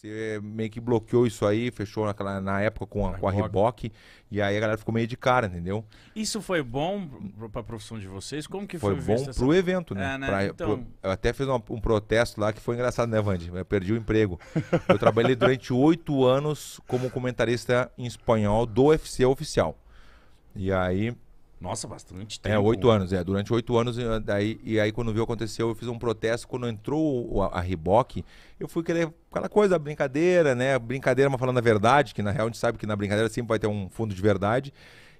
Você meio que bloqueou isso aí, fechou naquela, na época com a, com a e aí a galera ficou meio de cara, entendeu? Isso foi bom para a profissão de vocês? Como que foi? Foi bom para o evento, né? É, né? Pra, então... pro, eu até fiz uma, um protesto lá que foi engraçado, né, Vande? Eu perdi o emprego. Eu trabalhei durante oito anos como comentarista em espanhol do UFC oficial. E aí nossa, bastante é, tempo. É, oito anos, é. Durante oito anos, ah, daí, e aí quando viu aconteceu, eu fiz um protesto. Quando entrou a, a eu fui querer aquela coisa, brincadeira, né? Brincadeira, mas falando a verdade, que na real a gente sabe que na brincadeira sempre vai ter um fundo de verdade.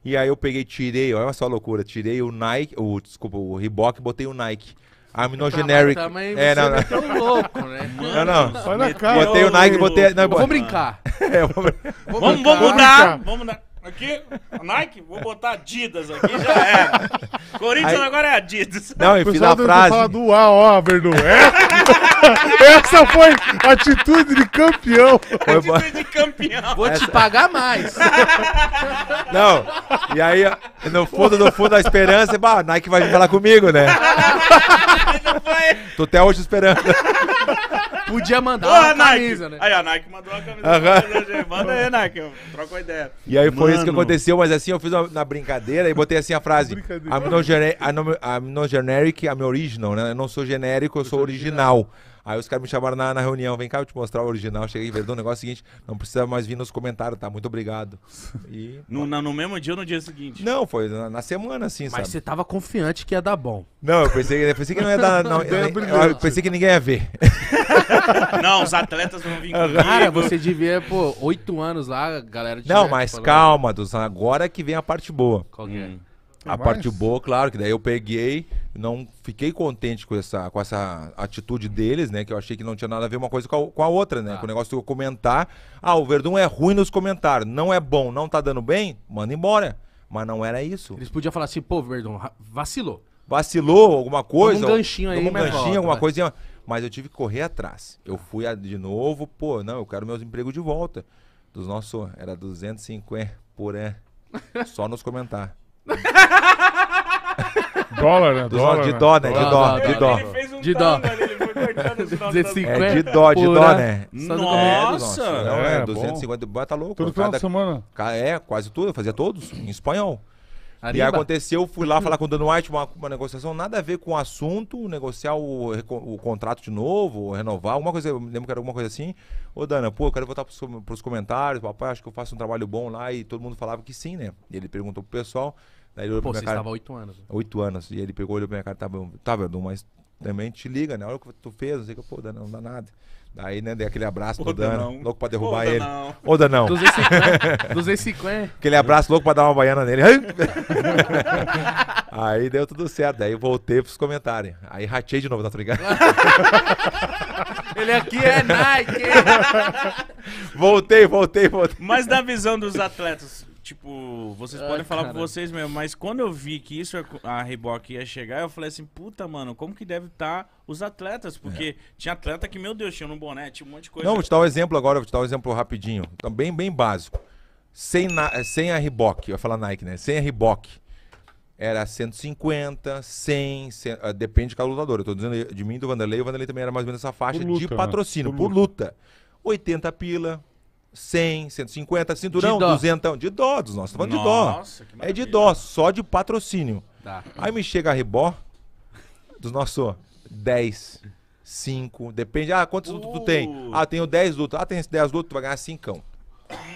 E aí eu peguei, tirei, olha só a loucura, tirei o Nike, o, desculpa, o Reebok e botei o Nike. a então no generic. Tá, é, não, não. É tão louco, né? Mano, não, não. Só na cara. Botei o Nike, botei. Não, vamos brincar. é, vamos, vamos, vamos mudar. Vamos mudar aqui, Nike, vou botar Adidas aqui, já é. Corinthians Aí- agora é Adidas. Não, eu fiz a frase. do A, ó, Verdu. Essa, é? essa foi atitude de campeão. Foi de campeão. Vou te pagar mais. Não. E aí, no fundo, no fundo da esperança, bah, Nike vai vir falar comigo, né? Foi. Tô até hoje esperando. Podia mandar Porra, uma Nike. camisa, né? Aí a Nike mandou uma camisa. Manda aí, Nike, trocou a ideia. E aí foi isso que aconteceu, mas assim, eu fiz uma, na brincadeira e botei assim a frase: I'm no, I'm no generic, I'm original, né? Eu não sou genérico, eu sou original. Aí os caras me chamaram na, na, reunião, vem cá, eu te mostrar o original. Cheguei, verdão, o negócio é o seguinte, não precisa mais vir nos comentários, tá? Muito obrigado. E, no, na, no mesmo dia ou no dia seguinte? Não, foi na, na semana, assim, Mas você tava confiante que ia dar bom. Não, eu pensei, eu pensei que não ia dar... Não, eu, eu pensei que ninguém ia ver. não, os atletas vão vir comigo. Cara, você devia, pô, oito anos lá, galera... Não, mas calma, agora é que vem a parte boa. Qual que é? Hum a mais? parte boa, claro, que daí eu peguei, não fiquei contente com essa, com essa atitude deles, né? Que eu achei que não tinha nada a ver uma coisa com a, com a outra, né? Ah. Com o negócio de eu comentar. Ah, o Verdun é ruim nos comentários, não é bom, não tá dando bem, manda embora. Mas não era isso. Eles podiam falar assim, pô, Verdun, vacilou. Vacilou alguma coisa? Toma um ganchinho aí. Toma um ganchinho, volta, alguma vai. coisinha. Mas eu tive que correr atrás. Eu fui de novo, pô, não, eu quero meus empregos de volta. Dos nossos, era 250 por é Só nos comentar. dólar, né? né? né? dólar, de dó, né? De dó, de dó. de dó. ele foi cortando os é de dó, de dó, né? É Nossa! É, não, é, 250 tá louco. Todo final de semana? É, quase tudo. Eu fazia todos em espanhol. Arriba. E aconteceu, fui lá falar com o Dan White, uma, uma negociação nada a ver com o assunto, negociar o, o contrato de novo, renovar, alguma coisa, lembro que era alguma coisa assim. Ô, Dana, pô, eu quero voltar pros, pros comentários, papai, acho que eu faço um trabalho bom lá, e todo mundo falava que sim, né? E ele perguntou pro pessoal. Daí ele olhou Pô, pra você cara. estava oito anos. Né? Oito anos. E ele pegou, olhou pra minha cara, tava, tava, Edu, mas também te liga, né? Olha o que tu fez, não sei o que, pô, Danão, não dá nada. Daí, né, dei aquele abraço do Dano, louco pra derrubar ele. Ô, Danão. 250. 250. Aquele abraço louco pra dar uma baiana nele. Aí deu tudo certo. Daí voltei pros comentários. Aí ratei de novo, tá ligado? ele aqui é Nike. voltei, voltei, voltei. Mas na visão dos atletas, Tipo, vocês ah, podem falar com por vocês mesmo, mas quando eu vi que isso a Reebok ia chegar, eu falei assim, puta, mano, como que deve estar tá os atletas? Porque é. tinha atleta que, meu Deus, tinha um boné, tinha um monte de coisa. Não, vou te dar um exemplo agora, vou te dar um exemplo rapidinho, também então, bem básico. Sem, na, eh, sem a Reebok, eu ia falar Nike, né? Sem a Reebok, era 150, 100, 100 uh, depende de cada lutador. Eu tô dizendo de mim, do Vanderlei, o Vanderlei também era mais ou menos essa faixa luta, de né? patrocínio, né? por, por luta. 80 pila, 100, 150, cinturão, de dó. 200 de dó, nós estamos falando de dó. É de dó, só de patrocínio. Tá. Aí me chega a Rebó, dos nossos 10, 5, depende, ah, quantos uh. lutas tu tem? Uh. Ah, tenho 10 lutos, Ah, tem 10 lutos, tu vai ganhar 5.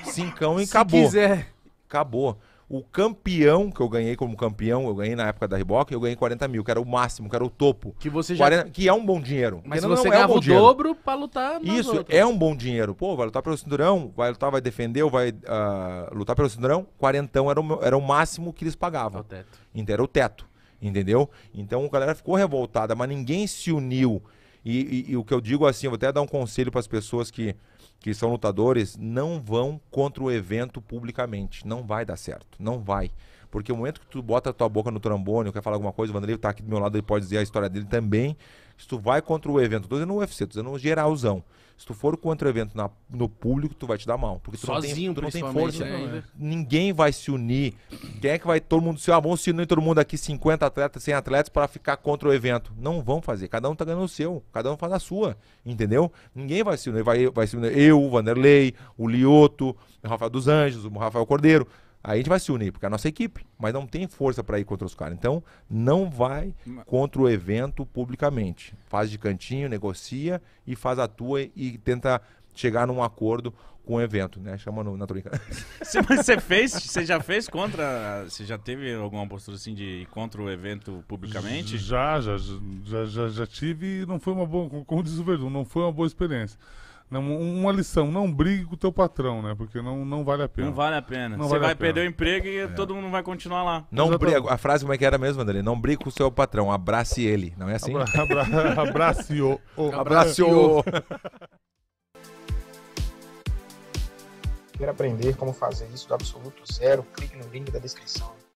5 e Se acabou. Quiser. Acabou. O campeão que eu ganhei como campeão, eu ganhei na época da Riboc, eu ganhei 40 mil, que era o máximo, que era o topo. Que você já. 40, que é um bom dinheiro. Mas você não é um é o dinheiro. dobro pra lutar Isso, outras. é um bom dinheiro. Pô, vai lutar pelo cinturão, vai lutar, vai defender, vai uh, lutar pelo cinturão. Quarentão era o, era o máximo que eles pagavam. É o teto. Então, era o teto. Entendeu? Então a galera ficou revoltada, mas ninguém se uniu. E, e, e, o que eu digo assim, eu vou até dar um conselho para as pessoas que que são lutadores, não vão contra o evento publicamente. Não vai dar certo. Não vai. Porque o momento que tu bota a tua boca no trombone, quer falar alguma coisa, o Vanderlei tá aqui do meu lado, ele pode dizer a história dele também. Se tu vai contra o evento, tô dizendo no UFC, tô dizendo no geralzão. Se tu for contra o evento na, no público, tu vai te dar mal. Porque tu Sozinho, não tem, tu não tem força. Né? É. Ninguém vai se unir. Quem é que vai todo mundo se ah, vamos se unir todo mundo aqui, 50 atletas, 100 atletas, para ficar contra o evento? Não vão fazer. Cada um tá ganhando o seu, cada um faz a sua. Entendeu? Ninguém vai se unir. Vai, vai se unir. Eu, o Vanderlei, o Lioto, o Rafael dos Anjos, o Rafael Cordeiro. Aí a gente vai se unir, porque é a nossa equipe, mas não tem força para ir contra os caras. Então, não vai contra o evento publicamente. Faz de cantinho, negocia e faz a tua e, tenta chegar num acordo com o evento, né? Chamando na trinca. Você fez, você já fez contra, você já teve alguma postura assim de contra o evento publicamente? Já, já, já, já, já tive, não foi uma boa, como diz o Verdun, não foi uma boa experiência. Não, né, uma lição, não brigue com o teu patrão, né? Porque não, não vale a pena. Não vale a pena. Não Você vale vai perder o emprego e é. todo mundo vai continuar lá. Não Exatamente. briga. A frase como é que era mesmo, André? Não brigue com o seu patrão, abrace ele. Não é assim? abrace o abraceou. o Abraceou. Quer aprender como fazer isso do absoluto zero? Clique no link da descrição.